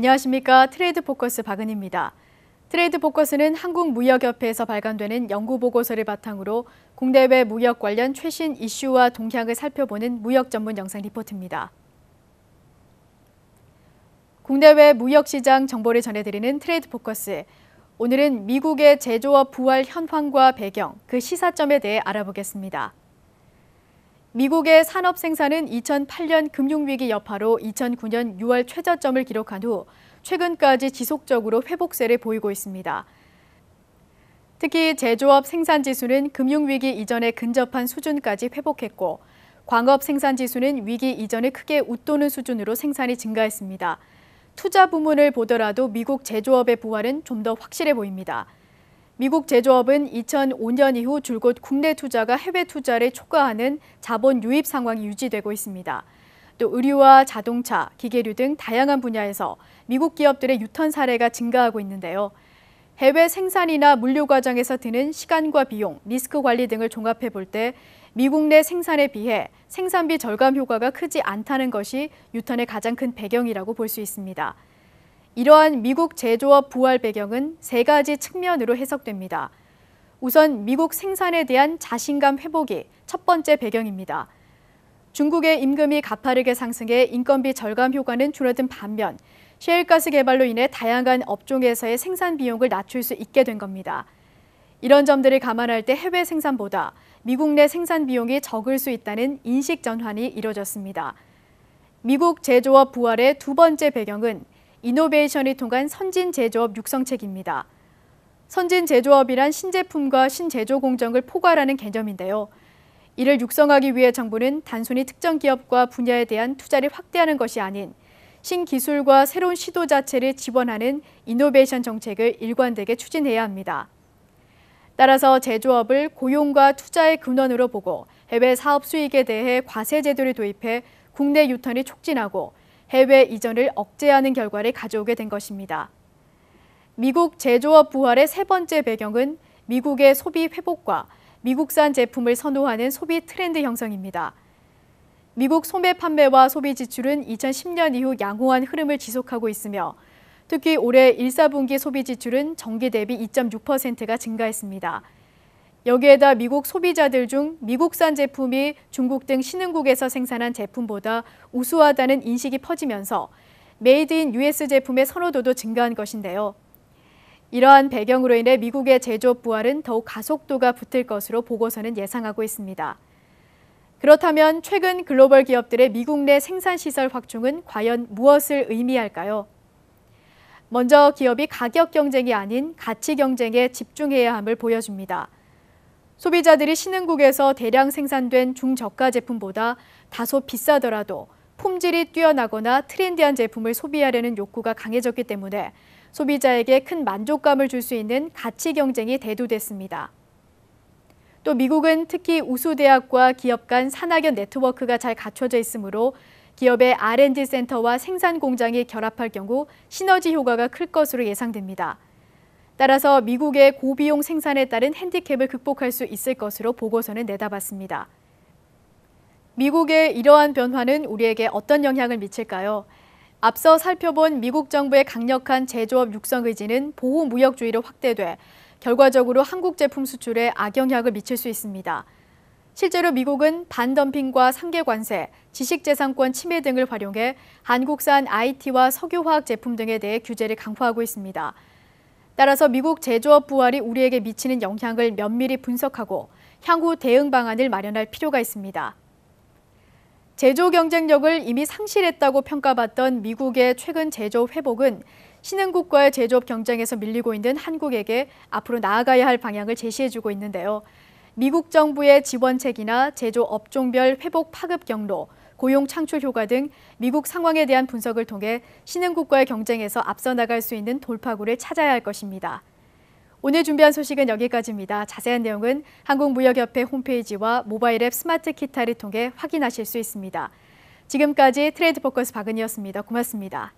안녕하십니까. 트레이드 포커스 박은입니다. 트레이드 포커스는 한국무역협회에서 발간되는 연구보고서를 바탕으로 국내외 무역 관련 최신 이슈와 동향을 살펴보는 무역 전문 영상 리포트입니다. 국내외 무역시장 정보를 전해드리는 트레이드 포커스. 오늘은 미국의 제조업 부활 현황과 배경, 그 시사점에 대해 알아보겠습니다. 미국의 산업 생산은 2008년 금융위기 여파로 2009년 6월 최저점을 기록한 후 최근까지 지속적으로 회복세를 보이고 있습니다. 특히 제조업 생산 지수는 금융위기 이전에 근접한 수준까지 회복했고 광업 생산 지수는 위기 이전에 크게 웃도는 수준으로 생산이 증가했습니다. 투자 부문을 보더라도 미국 제조업의 부활은 좀 더 확실해 보입니다. 미국 제조업은 2005년 이후 줄곧 국내 투자가 해외 투자를 초과하는 자본 유입 상황이 유지되고 있습니다. 또 의류와 자동차, 기계류 등 다양한 분야에서 미국 기업들의 유턴 사례가 증가하고 있는데요. 해외 생산이나 물류 과정에서 드는 시간과 비용, 리스크 관리 등을 종합해 볼 때 미국 내 생산에 비해 생산비 절감 효과가 크지 않다는 것이 유턴의 가장 큰 배경이라고 볼 수 있습니다. 이러한 미국 제조업 부활 배경은 세 가지 측면으로 해석됩니다. 우선 미국 생산에 대한 자신감 회복이 첫 번째 배경입니다. 중국의 임금이 가파르게 상승해 인건비 절감 효과는 줄어든 반면 셰일가스 개발로 인해 다양한 업종에서의 생산 비용을 낮출 수 있게 된 겁니다. 이런 점들을 감안할 때 해외 생산보다 미국 내 생산 비용이 적을 수 있다는 인식 전환이 이뤄졌습니다. 미국 제조업 부활의 두 번째 배경은 이노베이션이 통한 선진 제조업 육성책입니다. 선진 제조업이란 신제품과 신제조 공정을 포괄하는 개념인데요. 이를 육성하기 위해 정부는 단순히 특정 기업과 분야에 대한 투자를 확대하는 것이 아닌 신기술과 새로운 시도 자체를 지원하는 이노베이션 정책을 일관되게 추진해야 합니다. 따라서 제조업을 고용과 투자의 근원으로 보고 해외 사업 수익에 대해 과세 제도를 도입해 국내 유턴을 촉진하고 해외 이전을 억제하는 결과를 가져오게 된 것입니다. 미국 제조업 부활의 세 번째 배경은 미국의 소비 회복과 미국산 제품을 선호하는 소비 트렌드 형성입니다. 미국 소매 판매와 소비 지출은 2010년 이후 양호한 흐름을 지속하고 있으며 특히 올해 1, 4분기 소비 지출은 전기 대비 2.6%가 증가했습니다. 여기에다 미국 소비자들 중 미국산 제품이 중국 등 신흥국에서 생산한 제품보다 우수하다는 인식이 퍼지면서 메이드 인 US 제품의 선호도도 증가한 것인데요. 이러한 배경으로 인해 미국의 제조업 부활은 더욱 가속도가 붙을 것으로 보고서는 예상하고 있습니다. 그렇다면 최근 글로벌 기업들의 미국 내 생산시설 확충은 과연 무엇을 의미할까요? 먼저 기업이 가격 경쟁이 아닌 가치 경쟁에 집중해야 함을 보여줍니다. 소비자들이 신흥국에서 대량 생산된 중저가 제품보다 다소 비싸더라도 품질이 뛰어나거나 트렌디한 제품을 소비하려는 욕구가 강해졌기 때문에 소비자에게 큰 만족감을 줄 수 있는 가치 경쟁이 대두됐습니다. 또 미국은 특히 우수 대학과 기업 간 산학연 네트워크가 잘 갖춰져 있으므로 기업의 R&D 센터와 생산 공장이 결합할 경우 시너지 효과가 클 것으로 예상됩니다. 따라서 미국의 고비용 생산에 따른 핸디캡을 극복할 수 있을 것으로 보고서는 내다봤습니다. 미국의 이러한 변화는 우리에게 어떤 영향을 미칠까요? 앞서 살펴본 미국 정부의 강력한 제조업 육성 의지는 보호 무역주의로 확대돼 결과적으로 한국 제품 수출에 악영향을 미칠 수 있습니다. 실제로 미국은 반덤핑과 상계 관세, 지식재산권 침해 등을 활용해 한국산 IT와 석유화학 제품 등에 대해 규제를 강화하고 있습니다. 따라서 미국 제조업 부활이 우리에게 미치는 영향을 면밀히 분석하고 향후 대응 방안을 마련할 필요가 있습니다. 제조 경쟁력을 이미 상실했다고 평가받던 미국의 최근 제조 회복은 신흥국과의 제조업 경쟁에서 밀리고 있는 한국에게 앞으로 나아가야 할 방향을 제시해주고 있는데요. 미국 정부의 지원책이나 제조 업종별 회복 파급 경로, 고용 창출 효과 등 미국 상황에 대한 분석을 통해 신흥국과의 경쟁에서 앞서 나갈 수 있는 돌파구를 찾아야 할 것입니다. 오늘 준비한 소식은 여기까지입니다. 자세한 내용은 한국무역협회 홈페이지와 모바일 앱 스마트 키타를 통해 확인하실 수 있습니다. 지금까지 트레이드 포커스 박은이었습니다. 고맙습니다.